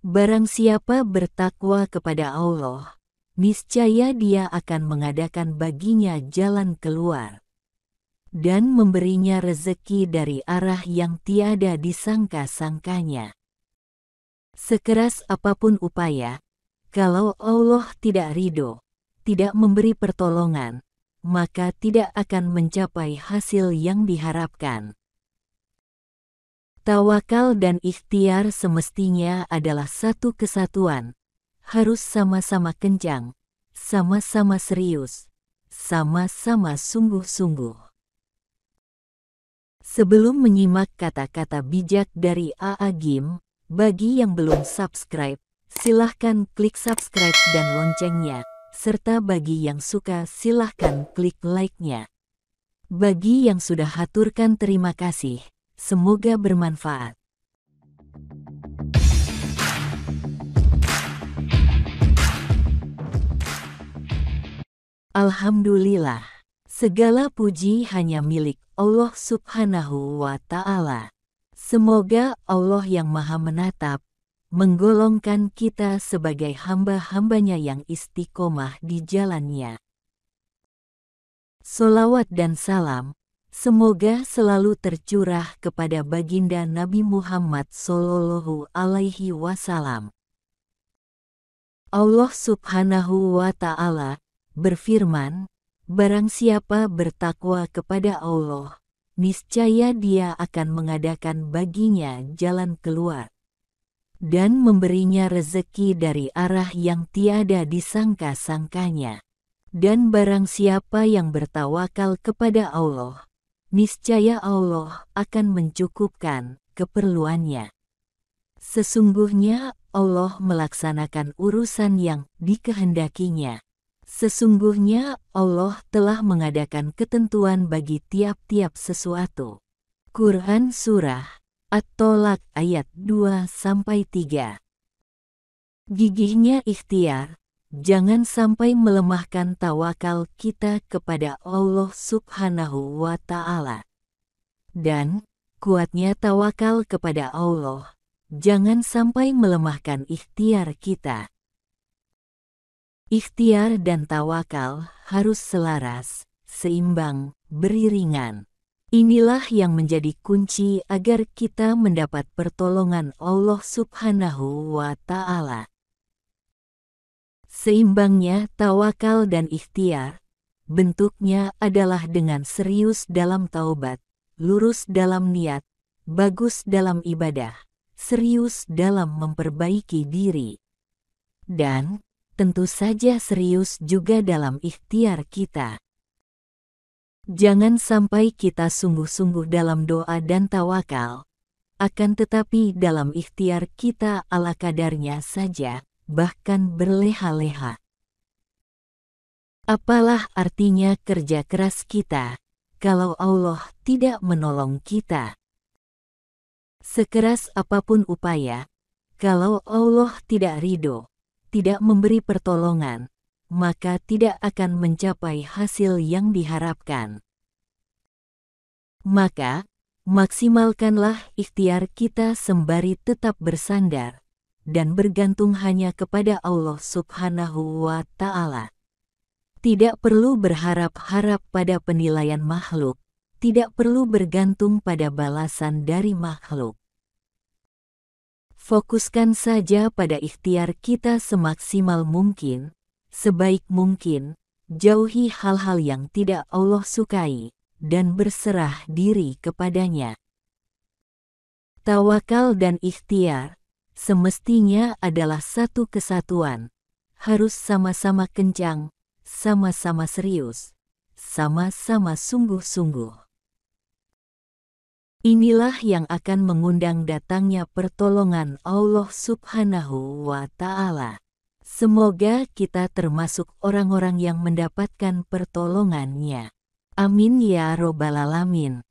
Barang siapa bertakwa kepada Allah, niscaya dia akan mengadakan baginya jalan keluar dan memberinya rezeki dari arah yang tiada disangka-sangkanya. Sekeras apapun upaya, kalau Allah tidak ridho, tidak memberi pertolongan, maka tidak akan mencapai hasil yang diharapkan. Tawakal dan ikhtiar semestinya adalah satu kesatuan. Harus sama-sama kencang, sama-sama serius, sama-sama sungguh-sungguh. Sebelum menyimak kata-kata bijak dari AA Gim, bagi yang belum subscribe, silahkan klik subscribe dan loncengnya, serta bagi yang suka silahkan klik like-nya. Bagi yang sudah haturkan terima kasih. Semoga bermanfaat. Alhamdulillah, segala puji hanya milik Allah Subhanahu wa Ta'ala. Semoga Allah yang Maha Menatap menggolongkan kita sebagai hamba-hambanya yang istiqomah di jalannya. Solawat dan salam Semoga selalu tercurah kepada baginda Nabi Muhammad Sallallahu Alaihi Wasallam. Allah Subhanahu wa Ta'ala berfirman, Barang siapa bertakwa kepada Allah, niscaya dia akan mengadakan baginya jalan keluar dan memberinya rezeki dari arah yang tiada disangka-sangkanya. Dan barang siapa yang bertawakal kepada Allah, niscaya Allah akan mencukupkan keperluannya. Sesungguhnya Allah melaksanakan urusan yang dikehendakinya. Sesungguhnya Allah telah mengadakan ketentuan bagi tiap-tiap sesuatu. Quran Surah At-Tolak ayat 2-3 Gigihnya ikhtiar, Jangan sampai melemahkan tawakal kita kepada Allah Subhanahu wa Ta'ala. Dan kuatnya tawakal kepada Allah, jangan sampai melemahkan ikhtiar kita. Ikhtiar dan tawakal harus selaras, seimbang, beriringan. Inilah yang menjadi kunci agar kita mendapat pertolongan Allah Subhanahu wa Ta'ala. Seimbangnya tawakal dan ikhtiar, bentuknya adalah dengan serius dalam taubat, lurus dalam niat, bagus dalam ibadah, serius dalam memperbaiki diri. Dan, tentu saja serius juga dalam ikhtiar kita. Jangan sampai kita sungguh-sungguh dalam doa dan tawakal, akan tetapi dalam ikhtiar kita ala kadarnya saja bahkan berleha-leha. Apalah artinya kerja keras kita kalau Allah tidak menolong kita? Sekeras apapun upaya, kalau Allah tidak ridho, tidak memberi pertolongan, maka tidak akan mencapai hasil yang diharapkan. Maka, maksimalkanlah ikhtiar kita sembari tetap bersandar dan bergantung hanya kepada Allah Subhanahu wa Ta'ala. Tidak perlu berharap-harap pada penilaian makhluk, tidak perlu bergantung pada balasan dari makhluk. Fokuskan saja pada ikhtiar kita semaksimal mungkin, sebaik mungkin, jauhi hal-hal yang tidak Allah sukai, dan berserah diri kepadanya. Tawakal dan ikhtiar semestinya adalah satu kesatuan. Harus sama-sama kencang, sama-sama serius, sama-sama sungguh-sungguh. Inilah yang akan mengundang datangnya pertolongan Allah Subhanahu wa Ta'ala. Semoga kita termasuk orang-orang yang mendapatkan pertolongannya. Amin ya Robbal 'Alamin.